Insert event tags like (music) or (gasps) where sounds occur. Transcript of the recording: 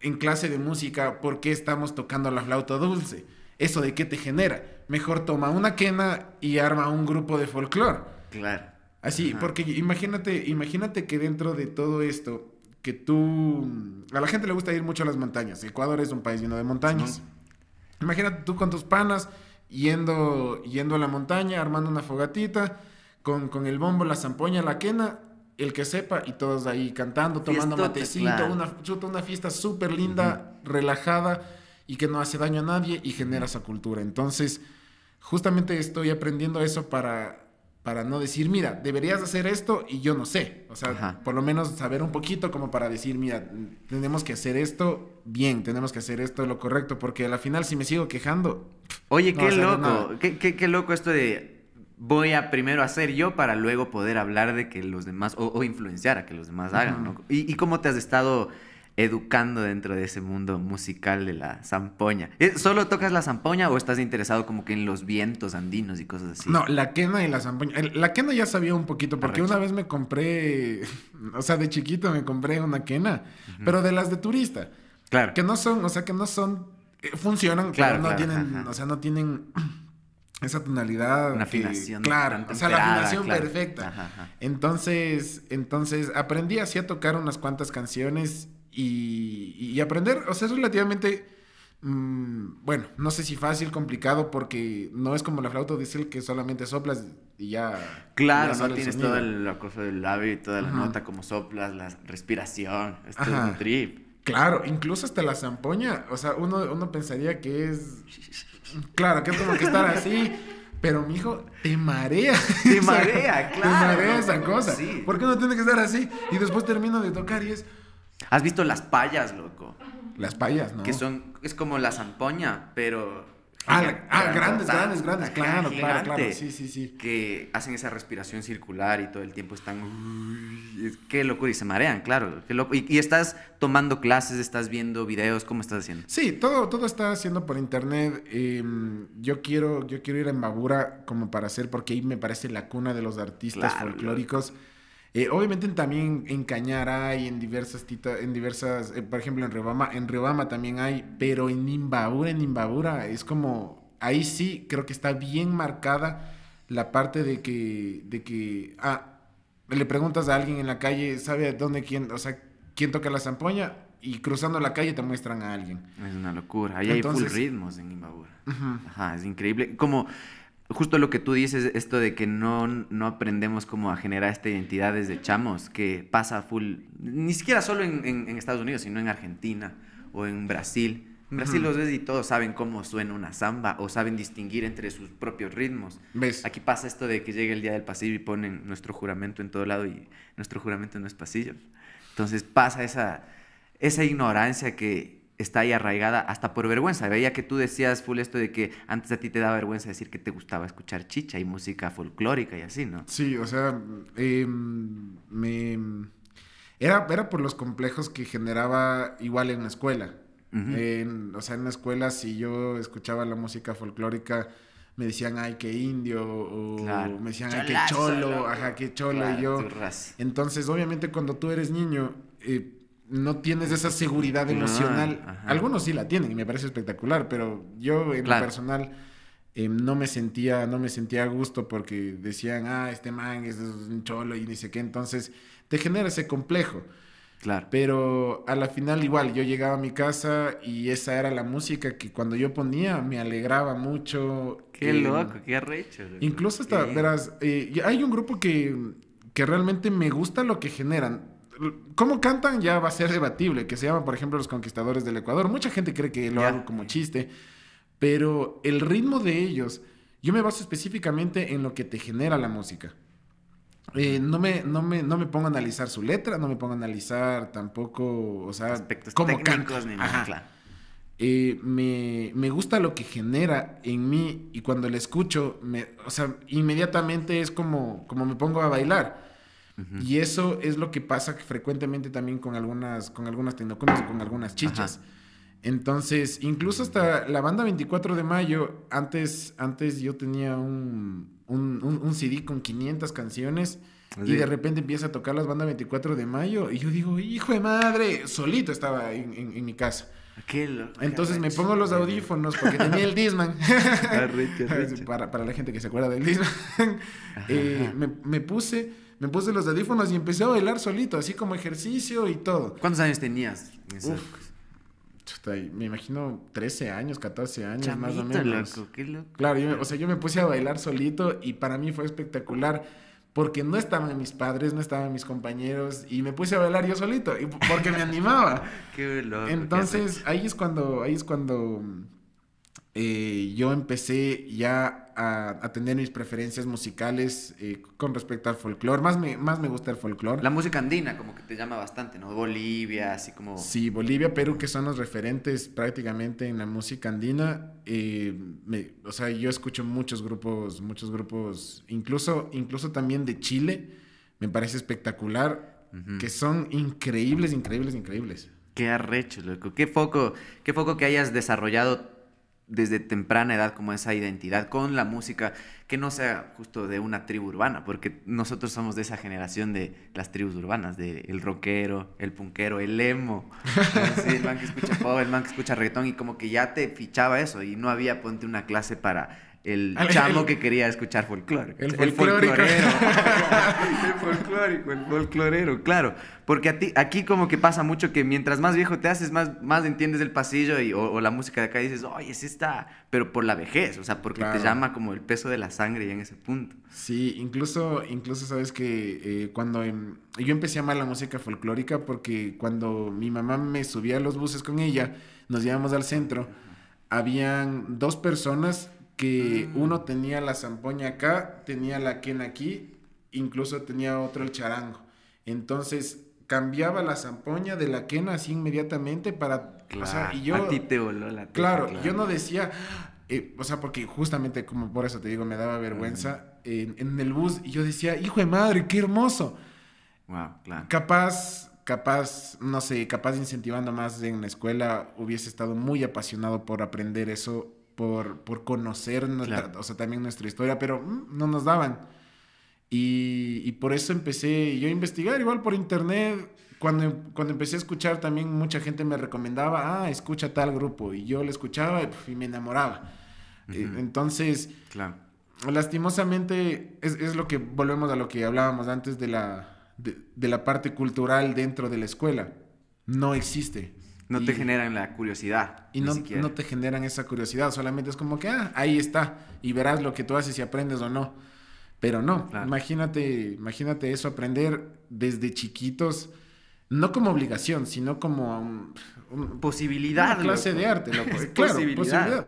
en clase de música por qué estamos tocando la flauta dulce. ¿Eso de qué te genera? Mejor toma una quena y arma un grupo de folclore. Claro. Así, porque imagínate, imagínate que dentro de todo esto, que tú... Mm, a la gente le gusta ir mucho a las montañas. Ecuador es un país lleno de montañas. Imagínate tú con tus panas yendo, yendo a la montaña, armando una fogatita, con, con el bombo, la zampoña, la quena, el que sepa y todos ahí cantando, tomando matecito, una, chuta, una fiesta súper linda, relajada y que no hace daño a nadie y genera esa cultura. Entonces, justamente estoy aprendiendo eso para para no decir, mira, deberías hacer esto y yo no sé. O sea, por lo menos saber un poquito como para decir, mira, tenemos que hacer esto bien, tenemos que hacer esto lo correcto, porque al final si me sigo quejando... Oye, qué loco, qué, qué loco esto de voy a primero hacer yo para luego poder hablar de que los demás, o, influenciar a que los demás hagan, ¿no? ¿Y, cómo te has estado educando dentro de ese mundo musical de la zampoña? ¿Eh, ¿Solo tocas la zampoña o estás interesado como que en los vientos andinos y cosas así? No, la quena y la zampoña. La quena ya sabía un poquito, porque una vez me compré, o sea, de chiquito me compré una quena, pero de las de turista. Claro. Que no son, o sea, que no son, eh, funcionan, claro, no tienen, o sea, no tienen esa tonalidad. Una afinación. claro, o sea, la afinación perfecta. Entonces, entonces aprendí así a tocar unas cuantas canciones y, aprender, o sea, es relativamente, mm, bueno, no sé si fácil, complicado, porque no es como la flauta diésel que solamente soplas y ya... Claro, no tienes todo el la del labio y toda la nota como soplas, la respiración, esto es un trip. Claro, incluso hasta la zampoña, o sea, uno, uno pensaría que es (laughs) Claro, que tengo que estar así. Pero, mi hijo te (laughs) marea. Te marea, claro. Te marea esa cosa. ¿Por qué no tiene que estar así? Y después termino de tocar y es... ¿Has visto las payas, loco? Las payas, ¿no? Que son... Es como la zampoña, pero Ah, ah grandes, grandes, grandes, claro, claro, claro, sí, sí, sí. Que hacen esa respiración circular y todo el tiempo están... qué loco y se marean, claro. Qué loco. Y, estás tomando clases, estás viendo videos, ¿cómo estás haciendo? Sí, todo, todo está haciendo por internet. Em, yo, quiero, yo quiero ir a Embabura como para hacer, porque ahí me parece la cuna de los artistas folclóricos. Eh, obviamente también en Cañara hay, en diversas, tita, en diversas eh, por ejemplo en Rebama, en Rebama también hay, pero en Imbabura, en Imbabura es como, ahí sí creo que está bien marcada la parte de que, de que, ah, le preguntas a alguien en la calle, ¿sabe dónde quién, o sea, quién toca la zampoña? Y cruzando la calle te muestran a alguien. Es una locura, ahí hay full ritmos en Imbabura. Ajá, es increíble. Como justo lo que tú dices, esto de que no, no aprendemos cómo a generar esta identidad desde chamos, que pasa full, ni siquiera solo en, Estados Unidos, sino en Argentina o en Brasil. En Brasil los ves y todos saben cómo suena una samba o saben distinguir entre sus propios ritmos. ¿Ves? Aquí pasa esto de que llega el día del pasillo y ponen nuestro juramento en todo lado y nuestro juramento no es pasillo. Entonces pasa esa, esa ignorancia que, está ahí arraigada hasta por vergüenza. Veía que tú decías, Full, esto de que antes a ti te daba vergüenza decir que te gustaba escuchar chicha y música folclórica y así, ¿no? Sí, o sea, em, me... Era, era por los complejos que generaba igual en la escuela. o sea, en la escuela si yo escuchaba la música folclórica, me decían, ay, qué indio, o me decían, ay, qué cholo, ajá, qué cholo, y yo... Entonces, obviamente, cuando tú eres niño... Eh, no tienes esa seguridad emocional. Algunos sí la tienen y me parece espectacular, pero yo en lo personal em, no me sentía no me sentía a gusto porque decían, ah, este man es un cholo y ni sé qué, entonces te genera ese complejo. Claro. Pero a la final igual, yo llegaba a mi casa y esa era la música que cuando yo ponía me alegraba mucho. Qué em, loco, qué arrecho. Incluso hasta, verás, eh, hay un grupo que, que realmente me gusta lo que generan cómo cantan ya va a ser debatible, que se llaman por ejemplo, Los Conquistadores del Ecuador. Mucha gente cree que lo hago como chiste, pero el ritmo de ellos, yo me baso específicamente en lo que te genera la música. Eh, no, me, no, me, no me pongo a analizar su letra, no me pongo a analizar tampoco, o sea, Como cómo ni nada, eh, me, me, gusta lo que genera en mí y cuando la escucho, me, o sea, inmediatamente es como, como me pongo a bailar. Y eso es lo que pasa frecuentemente también con algunas, con algunas con algunas chichas. Entonces, incluso hasta la banda 24 de mayo, antes, antes yo tenía un, un, CD con 500 canciones. Y de repente empieza a tocar las bandas 24 de mayo y yo digo, hijo de madre, solito estaba en, mi casa. Entonces me pongo los audífonos porque tenía el Disman. (laughs) (laughs) Para, la gente que se acuerda del Disman. Eh, me puse me puse los audífonos y empecé a bailar solito, así como ejercicio y todo. ¿Cuántos años tenías? me imagino 13 años, 14 años más o menos. Claro, o sea, yo me puse a bailar solito y para mí fue espectacular porque no estaban mis padres, no estaban mis compañeros y me puse a bailar yo solito y porque me animaba. (laughs) qué loco, Entonces, ahí es cuando ahí es cuando eh, yo empecé ya a, mis preferencias musicales eh, con respecto al folclore. Más me, más me gusta el folclore. La música andina como que te llama bastante, ¿no? Bolivia, así como... Sí, Bolivia, Perú, que son los referentes prácticamente en la música andina. Eh, o sea, yo escucho muchos grupos, muchos grupos, incluso, incluso también de Chile, me parece espectacular, que son increíbles, increíbles, increíbles. Qué arrecho, loco. Qué foco, qué foco que hayas desarrollado desde temprana edad como esa identidad con la música que no sea justo de una tribu urbana, porque nosotros somos de esa generación de las tribus urbanas, de el rockero, el punkero, el emo, (laughs) el man que escucha pop, el man que escucha reggaetón y como que ya te fichaba eso y no había ponte una clase para Ah, el chamo que quería escuchar folclore. El, folclorero. (laughs) el folclórico, el folclorero, claro. Porque a ti, aquí como que pasa mucho que mientras más viejo te haces, más, más entiendes el pasillo y, o, la música de acá y dices, oye, es esta, pero por la vejez, o sea, porque te llama como el peso de la sangre ya en ese punto. Sí, incluso, incluso sabes que eh, cuando em, yo empecé a amar la música folclórica porque cuando mi mamá me subía a los buses con ella, nos llevamos al centro, habían dos personas que mm. uno tenía la zampoña acá, tenía la quena aquí, incluso tenía otro el charango. Entonces cambiaba la zampoña de la quena así inmediatamente para... Claro, y yo, a ti te voló la Claro, yo no decía, (gasps) eh, o sea, porque justamente como por eso te digo, me daba vergüenza en, en, el bus y yo decía, hijo de madre, qué hermoso. Wow, claro. Capaz, capaz, no sé, capaz incentivando más en la escuela, hubiese estado muy apasionado por aprender eso por, por conocer nuestra, o sea, también nuestra historia, pero mm, no nos daban. Y, por eso empecé yo a investigar, igual por internet. Cuando, cuando empecé a escuchar también mucha gente me recomendaba, ah, escucha tal grupo. Y yo le escuchaba y, me enamoraba. Eh, entonces, claro. lastimosamente es, es, lo que volvemos a lo que hablábamos antes de la, de la parte cultural dentro de la escuela. No existe. No te generan la curiosidad. Y no, no te generan esa curiosidad, solamente es como que, ah, ahí está, y verás lo que tú haces, si aprendes o no. Pero no, imagínate, imagínate eso, aprender desde chiquitos, no como obligación, sino como posibilidad. Una clase de arte, (laughs) claro, posibilidad.